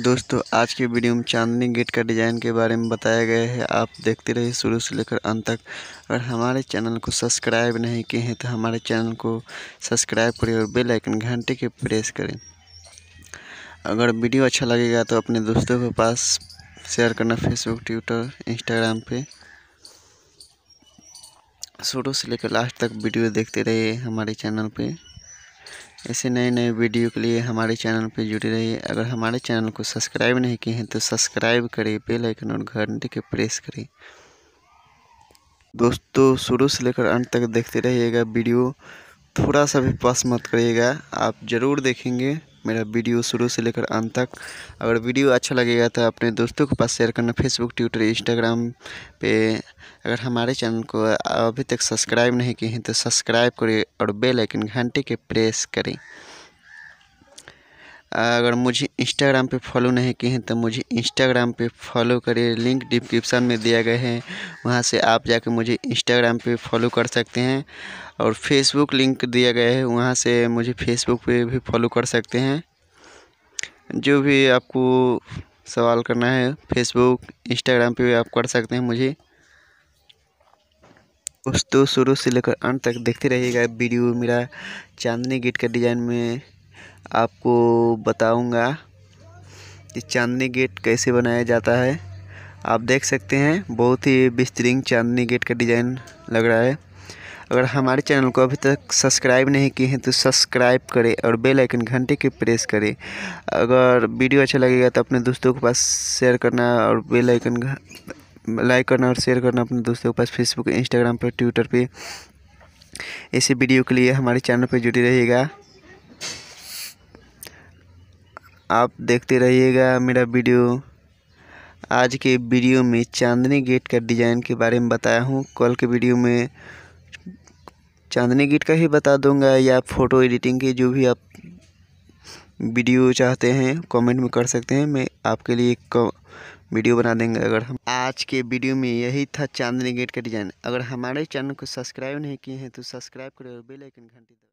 दोस्तों आज के वीडियो में चांदनी गेट का डिज़ाइन के बारे में बताया गया है आप देखते रहिए शुरू से लेकर अंत तक और हमारे चैनल को सब्सक्राइब नहीं किए हैं तो हमारे चैनल को सब्सक्राइब करें और बेल आइकन घंटे के प्रेस करें अगर वीडियो अच्छा लगेगा तो अपने दोस्तों के पास शेयर करना फेसबुक ट्विटर इंस्टाग्राम पे शुरू से लेकर लास्ट तक वीडियो देखते रहिए हमारे चैनल पे ऐसे नए नए वीडियो के लिए हमारे चैनल पे जुड़े रहिए अगर हमारे चैनल को सब्सक्राइब नहीं किए हैं तो सब्सक्राइब करें बेल आइकन और घंटे के प्रेस करें दोस्तों शुरू से लेकर अंत तक देखते रहिएगा वीडियो थोड़ा सा भी पास मत करिएगा आप ज़रूर देखेंगे मेरा वीडियो शुरू से लेकर अंत तक अगर वीडियो अच्छा लगेगा तो अपने दोस्तों के पास शेयर करना फेसबुक ट्विटर इंस्टाग्राम पे अगर हमारे चैनल को अभी तक सब्सक्राइब नहीं किए हैं तो सब्सक्राइब करें और बेल आइकन घंटे के प्रेस करें अगर मुझे इंस्टाग्राम पे फॉलो नहीं किए हैं तो मुझे इंस्टाग्राम पे फॉलो करें लिंक डिस्क्रिप्शन में दिया गया है वहाँ से आप जाके मुझे इंस्टाग्राम पे फॉलो कर सकते हैं और फेसबुक लिंक दिया गया है वहाँ से मुझे फेसबुक पे भी फॉलो कर सकते हैं जो भी आपको सवाल करना है फेसबुक इंस्टाग्राम पे भी आप कर सकते हैं मुझे उस तो शुरू से लेकर अंत तक देखते रहिएगा वीडियो मेरा चांदनी गेट का डिज़ाइन में आपको बताऊंगा कि चांदनी गेट कैसे बनाया जाता है आप देख सकते हैं बहुत ही बेहतरीन चांदनी गेट का डिज़ाइन लग रहा है अगर हमारे चैनल को अभी तक सब्सक्राइब नहीं किए हैं तो सब्सक्राइब करें और बेल आइकन घंटे के प्रेस करें अगर वीडियो अच्छा लगेगा तो अपने दोस्तों के पास शेयर करना और बेल आइकन लाइक करना और शेयर करना अपने दोस्तों के पास फेसबुक इंस्टाग्राम पर ट्विटर पर ऐसे वीडियो के लिए हमारे चैनल पर जुड़े रहिएगा आप देखते रहिएगा मेरा वीडियो आज के वीडियो में चांदनी गेट का डिज़ाइन के बारे में बताया हूँ कल के वीडियो में चांदनी गेट का ही बता दूंगा या फ़ोटो एडिटिंग के जो भी आप वीडियो चाहते हैं कमेंट में कर सकते हैं मैं आपके लिए एक वीडियो बना देंगे अगर हम आज के वीडियो में यही था चांदनी गेट का डिज़ाइन अगर हमारे चैनल को सब्सक्राइब नहीं किए हैं तो सब्सक्राइब करें और बेलाइकन घंटी